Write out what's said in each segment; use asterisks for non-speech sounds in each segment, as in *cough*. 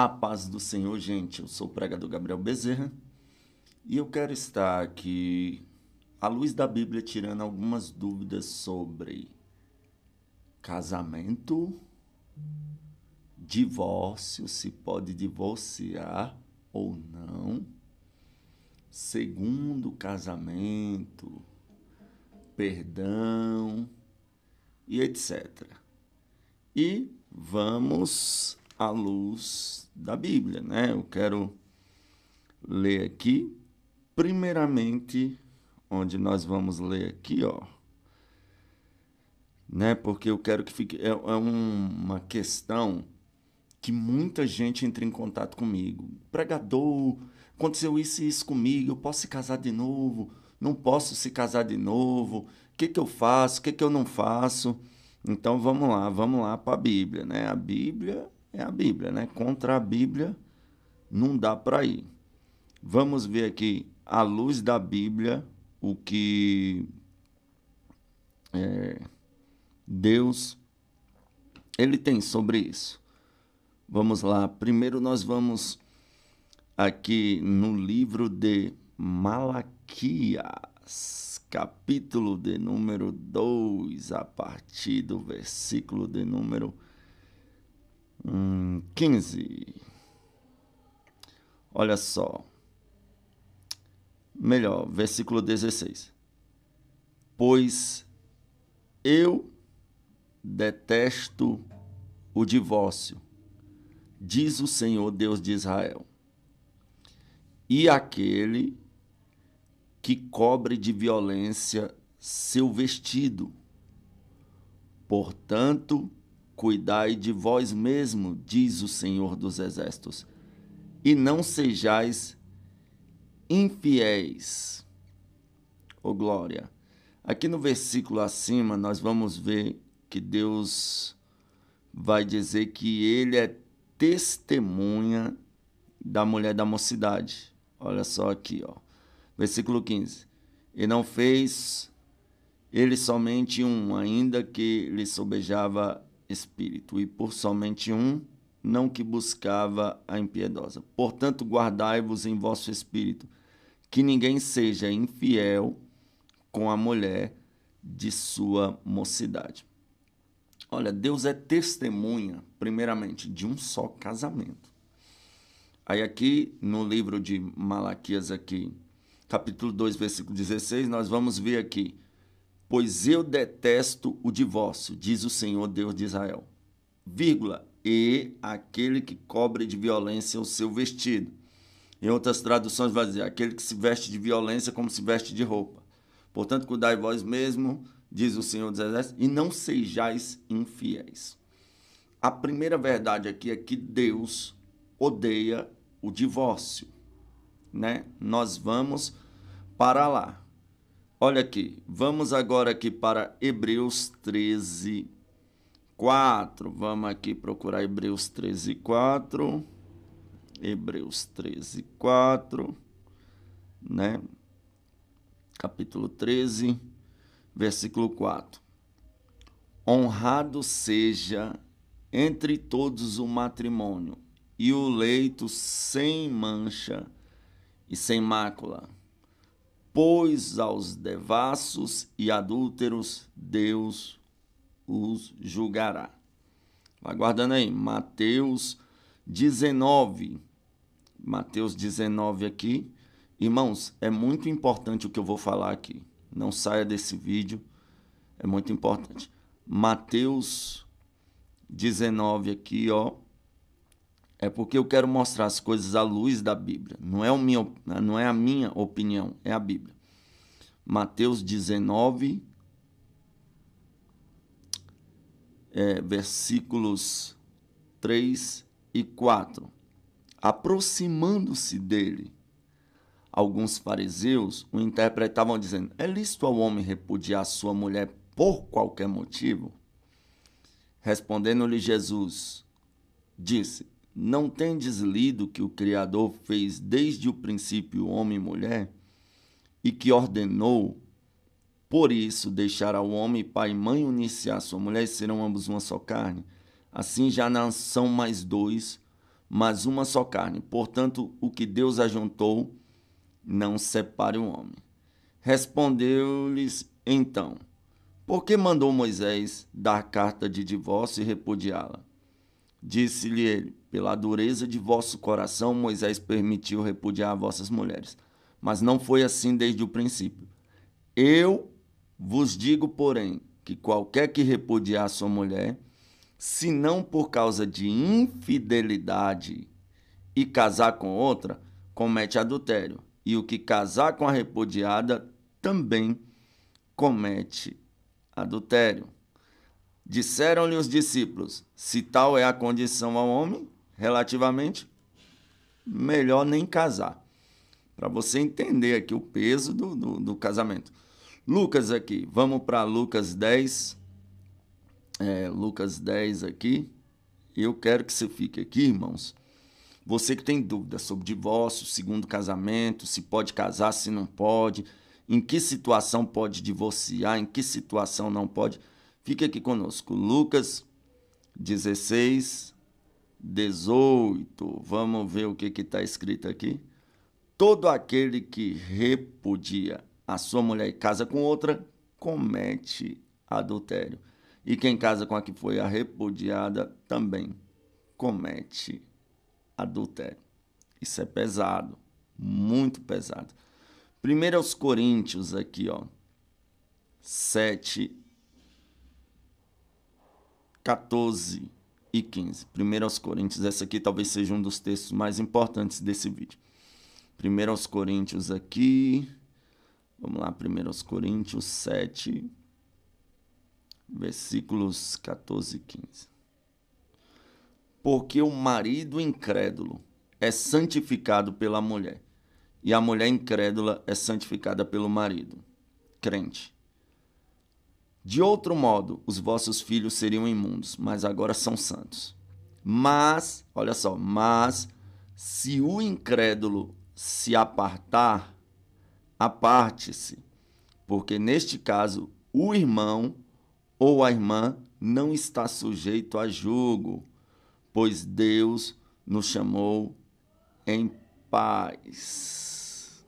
A paz do Senhor, gente. Eu sou o pregador Gabriel Bezerra e eu quero estar aqui à luz da Bíblia tirando algumas dúvidas sobre casamento, divórcio, se pode divorciar ou não, segundo casamento, perdão e etc. E vamos à luz da Bíblia, né? Eu quero ler aqui, primeiramente, onde nós vamos ler aqui, ó, né? Porque eu quero que fique é, é uma questão que muita gente entra em contato comigo. Pregador, aconteceu isso e isso comigo, eu posso se casar de novo? Não posso se casar de novo? O que, que eu faço? O que, que eu não faço? Então vamos lá, vamos lá para a Bíblia, né? A Bíblia é a Bíblia, né? Contra a Bíblia não dá para ir. Vamos ver aqui, à luz da Bíblia, o que é, Deus ele tem sobre isso. Vamos lá, primeiro nós vamos aqui no livro de Malaquias, capítulo de número 2, a partir do versículo de número 1. 15. Hum, Olha só. Melhor, versículo 16. Pois eu detesto o divórcio, diz o Senhor Deus de Israel, e aquele que cobre de violência seu vestido. Portanto, Cuidai de vós mesmo, diz o Senhor dos Exércitos, e não sejais infiéis. Ô oh, glória! Aqui no versículo acima, nós vamos ver que Deus vai dizer que ele é testemunha da mulher da mocidade. Olha só aqui, ó. Versículo 15. E não fez ele somente um, ainda que lhe sobejava espírito, e por somente um, não que buscava a impiedosa. Portanto, guardai-vos em vosso espírito, que ninguém seja infiel com a mulher de sua mocidade. Olha, Deus é testemunha, primeiramente, de um só casamento. Aí aqui no livro de Malaquias aqui, capítulo 2, versículo 16, nós vamos ver aqui Pois eu detesto o divórcio, diz o Senhor Deus de Israel. Vírgula, e aquele que cobre de violência o seu vestido. Em outras traduções vai dizer, aquele que se veste de violência como se veste de roupa. Portanto, cuidai vós mesmo, diz o Senhor dos Exércitos, e não sejais infiéis. A primeira verdade aqui é que Deus odeia o divórcio, né? Nós vamos para lá. Olha aqui, vamos agora aqui para Hebreus 13, 4. Vamos aqui procurar Hebreus 13, 4. Hebreus 13, 4, né? Capítulo 13, versículo 4. Honrado seja entre todos o matrimônio e o leito sem mancha e sem mácula pois aos devassos e adúlteros Deus os julgará. Vai guardando aí, Mateus 19. Mateus 19 aqui. Irmãos, é muito importante o que eu vou falar aqui. Não saia desse vídeo. É muito importante. Mateus 19 aqui, ó. É porque eu quero mostrar as coisas à luz da Bíblia. Não é, o meu, não é a minha opinião, é a Bíblia. Mateus 19, é, versículos 3 e 4. Aproximando-se dele, alguns fariseus o interpretavam dizendo: É lícito ao homem repudiar sua mulher por qualquer motivo? Respondendo-lhe Jesus, disse: não tendes lido que o Criador fez desde o princípio homem e mulher, e que ordenou, por isso, deixar ao homem pai e mãe unir-se à sua mulher e serão ambos uma só carne? Assim já não são mais dois, mas uma só carne. Portanto, o que Deus ajuntou, não separe o homem. Respondeu-lhes então: Por que mandou Moisés dar carta de divórcio e repudiá-la? Disse-lhe ele: pela dureza de vosso coração, Moisés permitiu repudiar vossas mulheres. Mas não foi assim desde o princípio. Eu vos digo, porém, que qualquer que repudiar sua mulher, se não por causa de infidelidade e casar com outra, comete adultério. E o que casar com a repudiada também comete adultério. Disseram-lhe os discípulos: Se tal é a condição ao homem, relativamente, melhor nem casar. Para você entender aqui o peso do, do, do casamento. Lucas aqui, vamos para Lucas 10. É, Lucas 10 aqui. Eu quero que você fique aqui, irmãos. Você que tem dúvidas sobre divórcio, segundo casamento, se pode casar, se não pode, em que situação pode divorciar, em que situação não pode, fique aqui conosco. Lucas 16, 18, vamos ver o que está escrito aqui. Todo aquele que repudia a sua mulher e casa com outra, comete adultério. E quem casa com a que foi a repudiada também comete adultério. Isso é pesado, muito pesado. Primeiro aos Coríntios aqui, ó. 7 14 e 15. 1 Coríntios, essa aqui talvez seja um dos textos mais importantes desse vídeo. 1 Coríntios aqui. Vamos lá, 1 Coríntios 7, versículos 14 e 15. Porque o marido incrédulo é santificado pela mulher, e a mulher incrédula é santificada pelo marido, crente. De outro modo, os vossos filhos seriam imundos, mas agora são santos. Mas, olha só, mas se o incrédulo se apartar, aparte-se, porque neste caso o irmão ou a irmã não está sujeito a julgo, pois Deus nos chamou em paz.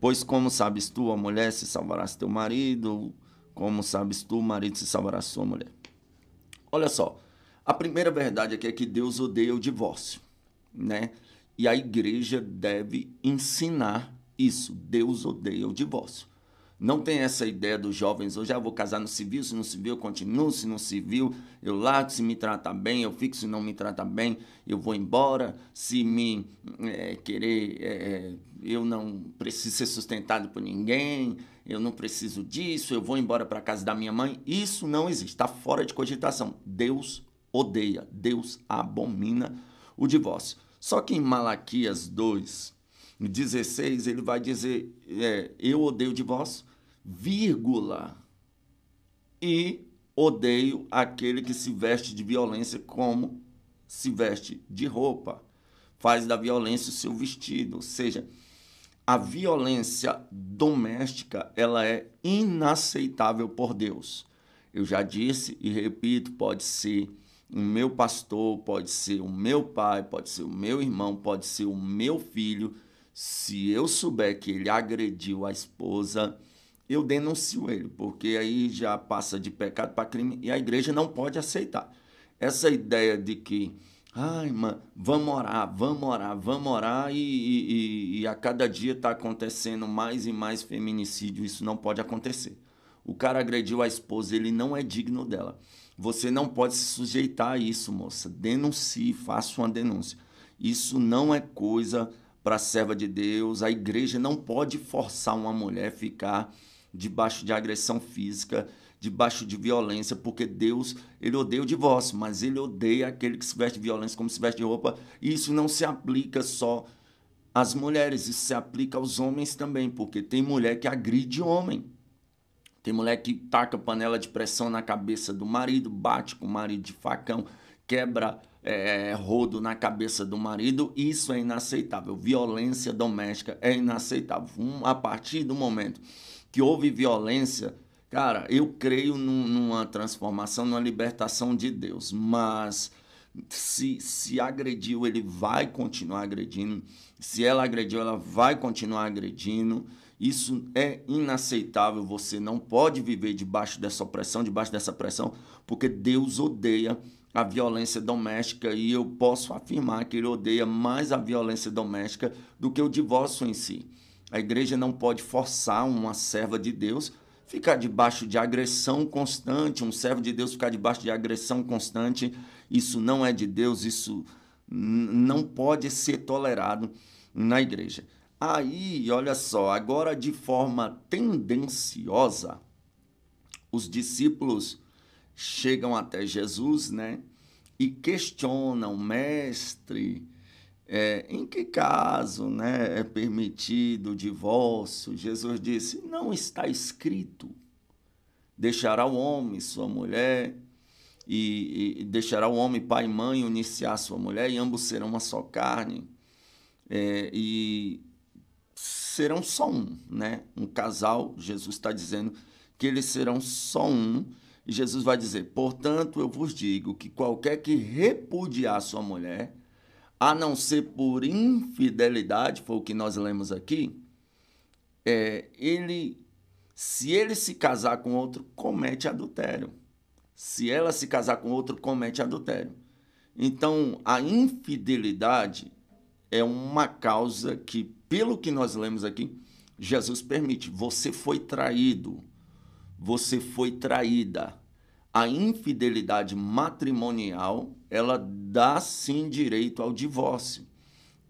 Pois como sabes tu, a mulher, se salvarás teu marido, como sabes tu, marido, se salvará sua mulher. Olha só, a primeira verdade aqui é que Deus odeia o divórcio, né? E a igreja deve ensinar isso. Deus odeia o divórcio. Não tem essa ideia dos jovens hoje, ah, vou casar no civil, se não civil, eu continuo, se não civil, eu largo, se me trata bem, eu fico, se não me trata bem, eu vou embora, se me é, querer, é, eu não preciso ser sustentado por ninguém, eu não preciso disso, eu vou embora para casa da minha mãe. Isso não existe, está fora de cogitação. Deus odeia, Deus abomina o divórcio. Só que em Malaquias 2, 16, ele vai dizer: é, Eu odeio o divórcio vírgula, e odeio aquele que se veste de violência como se veste de roupa. Faz da violência o seu vestido, ou seja, a violência doméstica, ela é inaceitável por Deus. Eu já disse e repito, pode ser o meu pastor, pode ser o meu pai, pode ser o meu irmão, pode ser o meu filho, se eu souber que ele agrediu a esposa, eu denuncio ele, porque aí já passa de pecado para crime e a igreja não pode aceitar. Essa ideia de que, ai, mano, vamos orar, vamos orar, vamos orar, e, e, e a cada dia está acontecendo mais e mais feminicídio, isso não pode acontecer. O cara agrediu a esposa, ele não é digno dela. Você não pode se sujeitar a isso, moça. Denuncie, faça uma denúncia. Isso não é coisa para serva de Deus. A igreja não pode forçar uma mulher a ficar debaixo de agressão física, debaixo de violência, porque Deus, ele odeia o divórcio, mas ele odeia aquele que se veste de violência como se veste de roupa. E isso não se aplica só às mulheres, isso se aplica aos homens também, porque tem mulher que agride homem. Tem mulher que taca panela de pressão na cabeça do marido, bate com o marido de facão, quebra é, é rodo na cabeça do marido. Isso é inaceitável. Violência doméstica é inaceitável. Um, a partir do momento que houve violência, cara, eu creio num, numa transformação, numa libertação de Deus, mas se, se agrediu, ele vai continuar agredindo. Se ela agrediu, ela vai continuar agredindo. Isso é inaceitável. Você não pode viver debaixo dessa opressão, debaixo dessa pressão, porque Deus odeia a violência doméstica e eu posso afirmar que ele odeia mais a violência doméstica do que o divórcio em si. A igreja não pode forçar uma serva de Deus ficar debaixo de agressão constante, um servo de Deus ficar debaixo de agressão constante. Isso não é de Deus, isso não pode ser tolerado na igreja. Aí, olha só, agora de forma tendenciosa, os discípulos chegam até Jesus, né? E questionam, mestre, é, em que caso né, é permitido o divórcio? Jesus disse: Não está escrito. Deixará o homem sua mulher, e, e deixará o homem pai e mãe iniciar sua mulher, e ambos serão uma só carne, é, e serão só um, né? Um casal, Jesus está dizendo que eles serão só um. E Jesus vai dizer: Portanto, eu vos digo que qualquer que repudiar sua mulher, a não ser por infidelidade, foi o que nós lemos aqui, é, ele, se ele se casar com outro, comete adultério. Se ela se casar com outro, comete adultério. Então, a infidelidade é uma causa que, pelo que nós lemos aqui, Jesus permite. Você foi traído, você foi traída a infidelidade matrimonial, ela dá sim direito ao divórcio.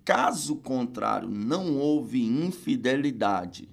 Caso contrário, não houve infidelidade,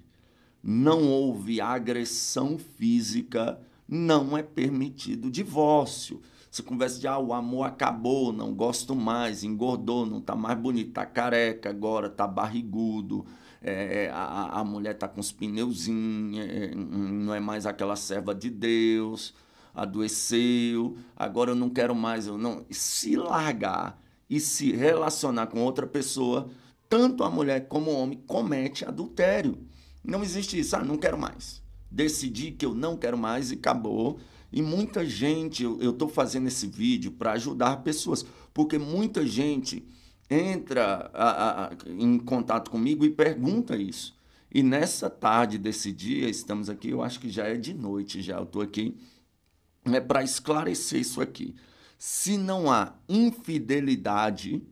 não houve agressão física, não é permitido divórcio. Você conversa de ah, o amor acabou, não gosto mais, engordou, não tá mais bonito, tá careca agora, tá barrigudo, é, é a, a mulher tá com os pneuzinhos, é, é não é mais aquela serva de Deus adoeceu, agora eu não quero mais, eu não. se largar e se relacionar com outra pessoa, tanto a mulher como o homem comete adultério. Não existe isso, ah, não quero mais. Decidi que eu não quero mais e acabou. E muita gente, eu estou fazendo esse vídeo para ajudar pessoas, porque muita gente entra a, a, em contato comigo e pergunta isso. E nessa tarde desse dia, estamos aqui, eu acho que já é de noite, já eu estou aqui é para esclarecer isso aqui. Se não há infidelidade,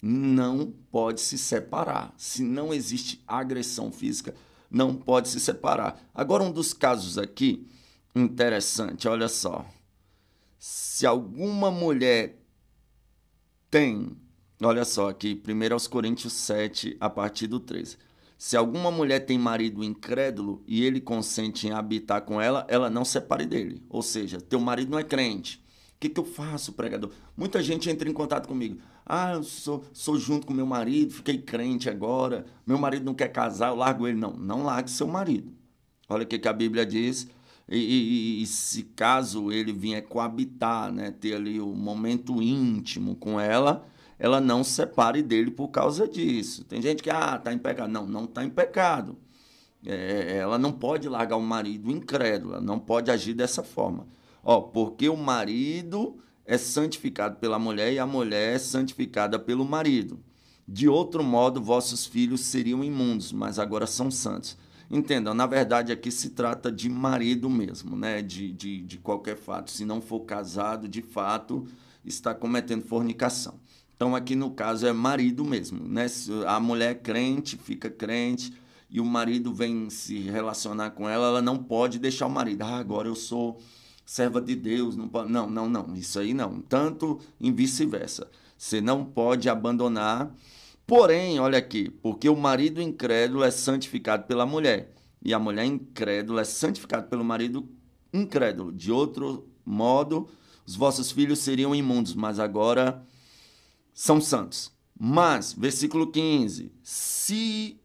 não pode se separar. Se não existe agressão física, não pode se separar. Agora, um dos casos aqui interessante, olha só. Se alguma mulher tem, olha só aqui, 1 Coríntios 7, a partir do 13 se alguma mulher tem marido incrédulo e ele consente em habitar com ela, ela não separe dele. Ou seja, teu marido não é crente. O que, que eu faço, pregador? Muita gente entra em contato comigo. Ah, eu sou, sou junto com meu marido, fiquei crente agora. Meu marido não quer casar, eu largo ele. Não, não largue seu marido. Olha o que, que a Bíblia diz. E, e, e, se caso ele vier coabitar, né, ter ali o momento íntimo com ela, ela não separe dele por causa disso. Tem gente que, ah, está em pecado. Não, não está em pecado. É, ela não pode largar o marido incrédulo, ela não pode agir dessa forma. Ó, porque o marido é santificado pela mulher e a mulher é santificada pelo marido. De outro modo, vossos filhos seriam imundos, mas agora são santos. Entendam, na verdade aqui se trata de marido mesmo, né? De, de, de qualquer fato. Se não for casado, de fato, está cometendo fornicação. Então aqui no caso é marido mesmo, né? A mulher é crente, fica crente e o marido vem se relacionar com ela, ela não pode deixar o marido. Ah, agora eu sou serva de Deus, não pode... não, não, não, isso aí não. Tanto em vice-versa. Você não pode abandonar. Porém, olha aqui, porque o marido incrédulo é santificado pela mulher e a mulher incrédula é santificada pelo marido incrédulo. De outro modo, os vossos filhos seriam imundos, mas agora são santos. Mas, versículo 15: se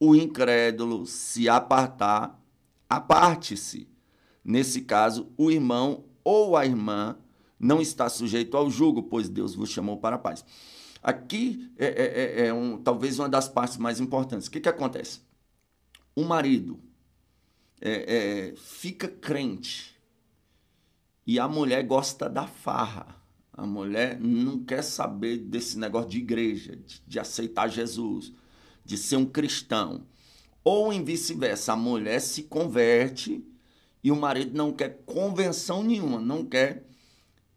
o incrédulo se apartar, aparte-se. Nesse caso, o irmão ou a irmã não está sujeito ao jugo, pois Deus vos chamou para a paz. Aqui é, é, é, é um, talvez uma das partes mais importantes. O que, que acontece? O marido é, é fica crente e a mulher gosta da farra. A mulher não quer saber desse negócio de igreja, de, de aceitar Jesus, de ser um cristão. Ou em vice-versa, a mulher se converte e o marido não quer convenção nenhuma, não quer.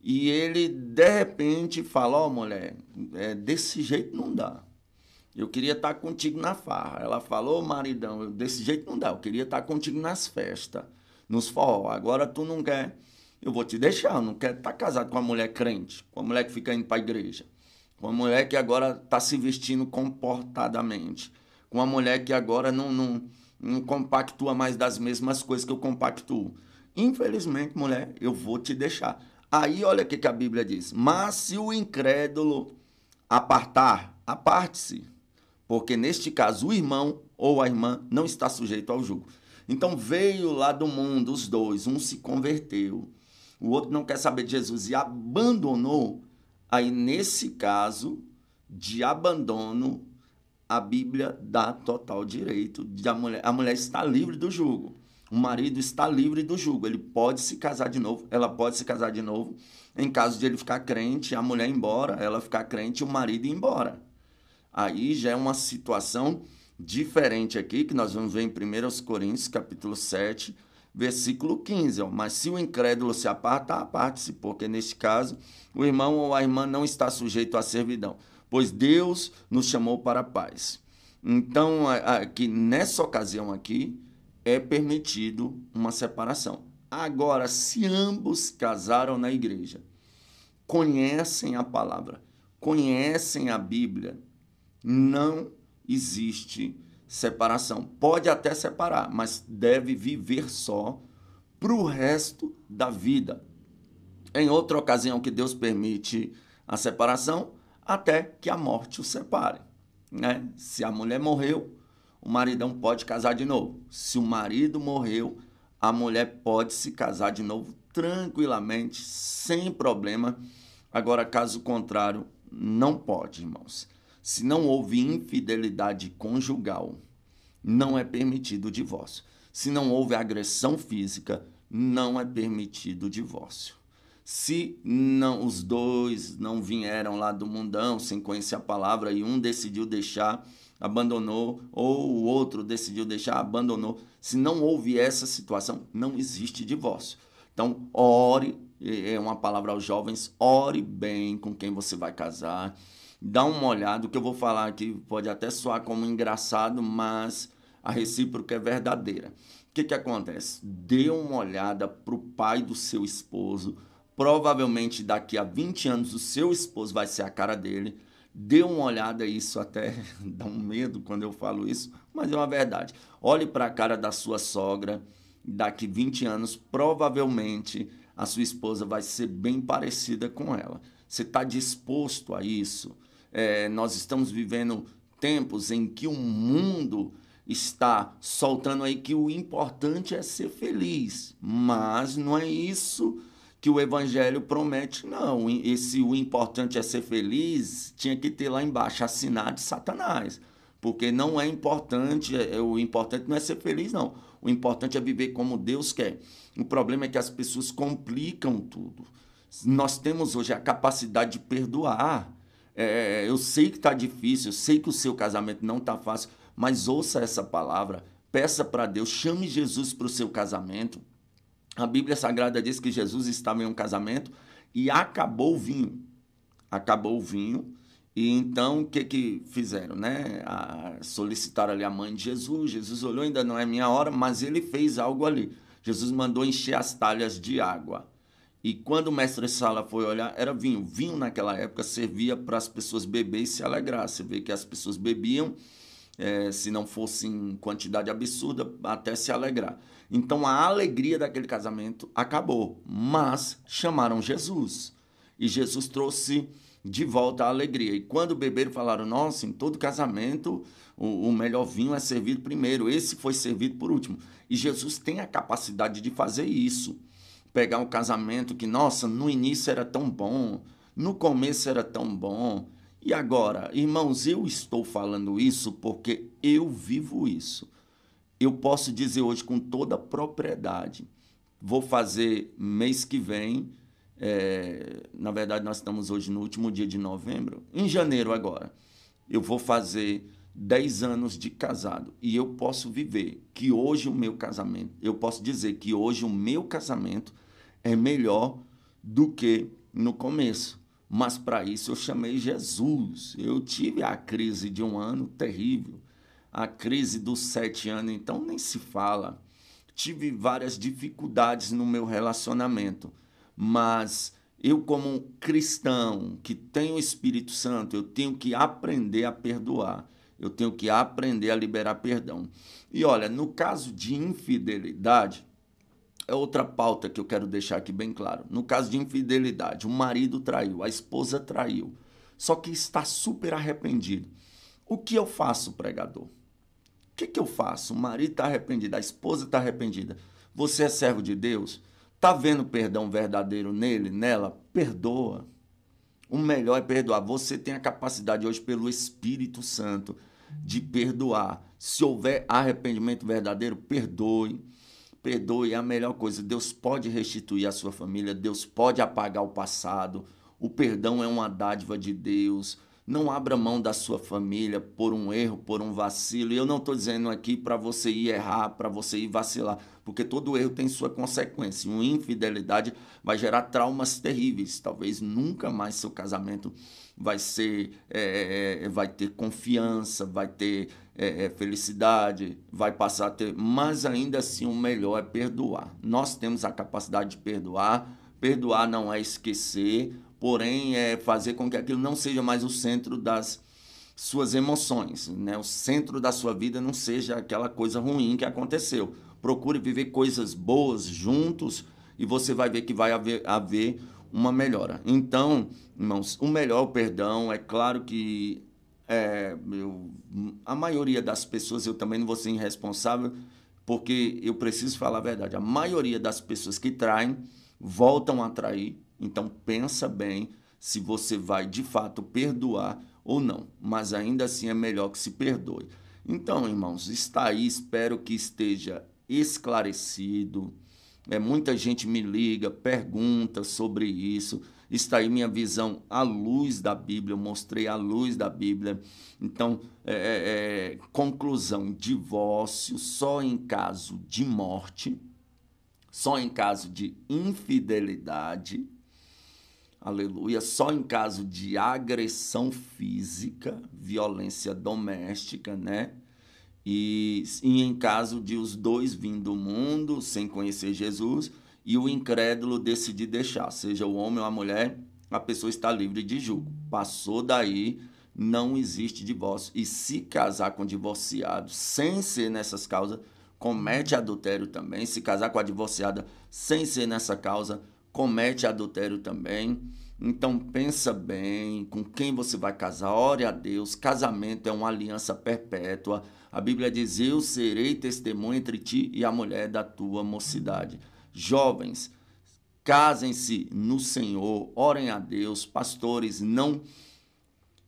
E ele, de repente, fala: Ó, oh, mulher, é, desse jeito não dá. Eu queria estar tá contigo na farra. Ela falou: oh, maridão, desse jeito não dá. Eu queria estar tá contigo nas festas, nos forró. Agora tu não quer eu vou te deixar. Eu não quero estar tá casado com uma mulher crente, com uma mulher que fica indo para a igreja, com uma mulher que agora está se vestindo comportadamente, com uma mulher que agora não, não, não compactua mais das mesmas coisas que eu compactuo. Infelizmente, mulher, eu vou te deixar. Aí olha o que, que a Bíblia diz. Mas se o incrédulo apartar, aparte-se, porque neste caso o irmão ou a irmã não está sujeito ao jugo. Então veio lá do mundo os dois, um se converteu, o outro não quer saber de Jesus e abandonou, aí nesse caso de abandono, a Bíblia dá total direito. De a, mulher, a mulher está livre do jugo. O marido está livre do jugo. Ele pode se casar de novo, ela pode se casar de novo. Em caso de ele ficar crente, a mulher ir embora, ela ficar crente, o marido ir embora. Aí já é uma situação diferente aqui, que nós vamos ver em 1 Coríntios, capítulo 7, versículo 15. Ó, Mas se o incrédulo se apartar, aparte-se, porque neste caso o irmão ou a irmã não está sujeito à servidão, pois Deus nos chamou para a paz. Então, que nessa ocasião aqui, é permitido uma separação. Agora, se ambos casaram na igreja, conhecem a palavra, conhecem a Bíblia, não existe separação. Pode até separar, mas deve viver só para o resto da vida. Em outra ocasião que Deus permite a separação, até que a morte o separe. Né? Se a mulher morreu, o maridão pode casar de novo. Se o marido morreu, a mulher pode se casar de novo tranquilamente, sem problema. Agora, caso contrário, não pode, irmãos. Se não houve infidelidade conjugal não é permitido o divórcio. Se não houve agressão física, não é permitido o divórcio. Se não os dois não vieram lá do mundão sem conhecer a palavra e um decidiu deixar, abandonou, ou o outro decidiu deixar, abandonou, se não houve essa situação, não existe divórcio. Então, ore, é uma palavra aos jovens, ore bem com quem você vai casar. Dá uma olhada, o que eu vou falar aqui pode até soar como engraçado, mas a recíproca é verdadeira. O que, que acontece? Dê uma olhada para o pai do seu esposo. Provavelmente daqui a 20 anos o seu esposo vai ser a cara dele. Dê uma olhada, isso até *laughs* dá um medo quando eu falo isso, mas é uma verdade. Olhe para a cara da sua sogra. Daqui 20 anos, provavelmente a sua esposa vai ser bem parecida com ela. Você está disposto a isso? É, nós estamos vivendo tempos em que o mundo está soltando aí que o importante é ser feliz, mas não é isso que o evangelho promete não. Esse o importante é ser feliz, tinha que ter lá embaixo assinado Satanás. Porque não é importante, é, é, o importante não é ser feliz não. O importante é viver como Deus quer. O problema é que as pessoas complicam tudo. Nós temos hoje a capacidade de perdoar. É, é eu sei que está difícil, eu sei que o seu casamento não está fácil, mas ouça essa palavra, peça para Deus, chame Jesus para o seu casamento. A Bíblia Sagrada diz que Jesus estava em um casamento e acabou o vinho. Acabou o vinho. E então o que que fizeram, né? A, solicitaram ali a mãe de Jesus. Jesus olhou, ainda não é minha hora, mas ele fez algo ali. Jesus mandou encher as talhas de água. E quando o mestre Sala foi olhar, era vinho. Vinho naquela época servia para as pessoas beber e se alegrar. Você vê que as pessoas bebiam é, se não fosse em quantidade absurda, até se alegrar. Então a alegria daquele casamento acabou, mas chamaram Jesus e Jesus trouxe de volta a alegria. E quando beberam, falaram: Nossa, em todo casamento o, o, melhor vinho é servido primeiro, esse foi servido por último. E Jesus tem a capacidade de fazer isso. Pegar um casamento que, nossa, no início era tão bom, no começo era tão bom, e agora, irmãos, eu estou falando isso porque eu vivo isso. Eu posso dizer hoje com toda propriedade. Vou fazer mês que vem. É, na verdade, nós estamos hoje no último dia de novembro. Em janeiro, agora, eu vou fazer 10 anos de casado e eu posso viver que hoje o meu casamento, eu posso dizer que hoje o meu casamento é melhor do que no começo. Mas para isso eu chamei Jesus. Eu tive a crise de um ano terrível, a crise dos sete anos, então nem se fala. Tive várias dificuldades no meu relacionamento, mas eu, como um cristão que tenho o Espírito Santo, eu tenho que aprender a perdoar. Eu tenho que aprender a liberar perdão. E olha, no caso de infidelidade, é outra pauta que eu quero deixar aqui bem claro. No caso de infidelidade, o marido traiu, a esposa traiu, só que está super arrependido. O que eu faço, pregador? O que, que eu faço? O marido está arrependido, a esposa está arrependida. Você é servo de Deus? Está vendo perdão verdadeiro nele, nela? Perdoa. O melhor é perdoar. Você tem a capacidade hoje, pelo Espírito Santo, de perdoar. Se houver arrependimento verdadeiro, perdoe Perdoe é a melhor coisa. Deus pode restituir a sua família, Deus pode apagar o passado. O perdão é uma dádiva de Deus. Não abra mão da sua família por um erro, por um vacilo. E eu não estou dizendo aqui para você ir errar, para você ir vacilar, porque todo erro tem sua consequência. Uma infidelidade vai gerar traumas terríveis. Talvez nunca mais seu casamento vai ser, é, vai ter confiança, vai ter é, felicidade, vai passar a ter. Mas ainda assim, o melhor é perdoar. Nós temos a capacidade de perdoar. Perdoar não é esquecer, porém é fazer com que aquilo não seja mais o centro das suas emoções, né? O centro da sua vida não seja aquela coisa ruim que aconteceu. Procure viver coisas boas juntos e você vai ver que vai haver, haver uma melhora. Então, irmãos, o melhor o perdão. É claro que é, eu, a maioria das pessoas, eu também não vou ser irresponsável, porque eu preciso falar a verdade. A maioria das pessoas que traem voltam a trair então pensa bem se você vai de fato perdoar ou não, mas ainda assim é melhor que se perdoe. Então, irmãos, está aí, espero que esteja esclarecido. É, muita gente me liga, pergunta sobre isso. Está aí minha visão à luz da Bíblia, eu mostrei a luz da Bíblia. Então, é, é, é, conclusão: divórcio só em caso de morte, só em caso de infidelidade aleluia, só em caso de agressão física, violência doméstica, né? E, e em caso de os dois vindo do mundo sem conhecer Jesus e o incrédulo decidir deixar, seja o homem ou a mulher, a pessoa está livre de julgo. Passou daí, não existe divórcio. E se casar com divorciado sem ser nessas causas, comete adultério também. Se casar com a divorciada sem ser nessa causa, comete adultério também. Então pensa bem com quem você vai casar. Ore a Deus. Casamento é uma aliança perpétua. A Bíblia diz: "Eu serei testemunha entre ti e a mulher da tua mocidade". Jovens, casem-se no Senhor, orem a Deus. Pastores, não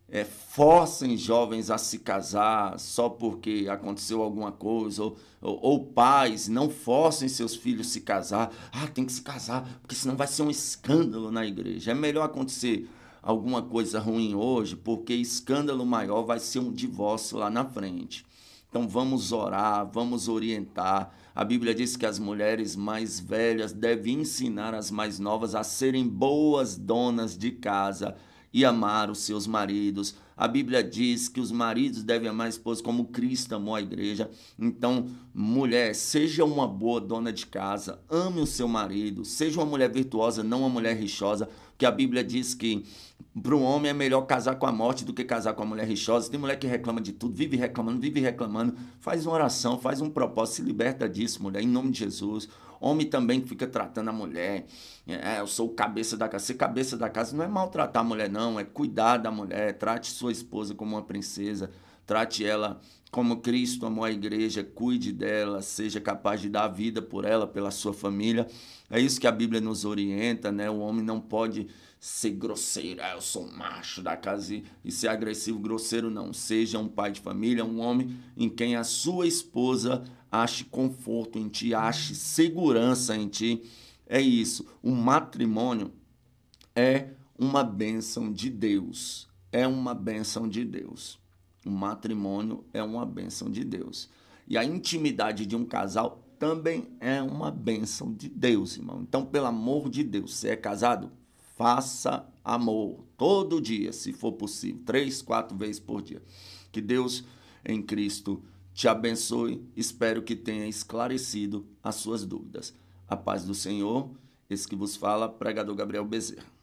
é, forcem jovens a se casar só porque aconteceu alguma coisa, ou, ou, ou, pais não forcem seus filhos a se casar. Ah, tem que se casar, porque senão vai ser um escândalo na igreja. É melhor acontecer alguma coisa ruim hoje, porque escândalo maior vai ser um divórcio lá na frente. Então vamos orar, vamos orientar. A Bíblia diz que as mulheres mais velhas devem ensinar as mais novas a serem boas donas de casa e amar os seus maridos. A Bíblia diz que os maridos devem amar a esposa como Cristo amou a igreja. Então, mulher, seja uma boa dona de casa, ame o seu marido, seja uma mulher virtuosa, não uma mulher rixosa, que a Bíblia diz que para o homem é melhor casar com a morte do que casar com a mulher rixosa. Tem mulher que reclama de tudo, vive reclamando, vive reclamando. Faz uma oração, faz um propósito, se liberta disso, mulher, em nome de Jesus. Homem também que fica tratando a mulher. É, eu sou o cabeça da casa. Ser cabeça da casa não é maltratar a mulher, não. É cuidar da mulher. Trate sua esposa como uma princesa. Trate ela como Cristo amou a igreja. Cuide dela. Seja capaz de dar vida por ela, pela sua família. É isso que a Bíblia nos orienta, né? O homem não pode ser grosseiro. Ah, eu sou macho da casa e ser agressivo, grosseiro não. Seja um pai de família, um homem em quem a sua esposa ache conforto em ti, ache segurança em ti. É isso. O matrimônio é uma bênção de Deus. É uma bênção de Deus. O matrimônio é uma bênção de Deus. E a intimidade de um casal também é uma bênção de Deus, irmão. Então, pelo amor de Deus, se é casado, faça amor todo dia, se for possível, três, quatro vezes por dia. Que Deus em Cristo te abençoe. Espero que tenha esclarecido as suas dúvidas. A paz do Senhor. Esse que vos fala, pregador Gabriel Bezerra.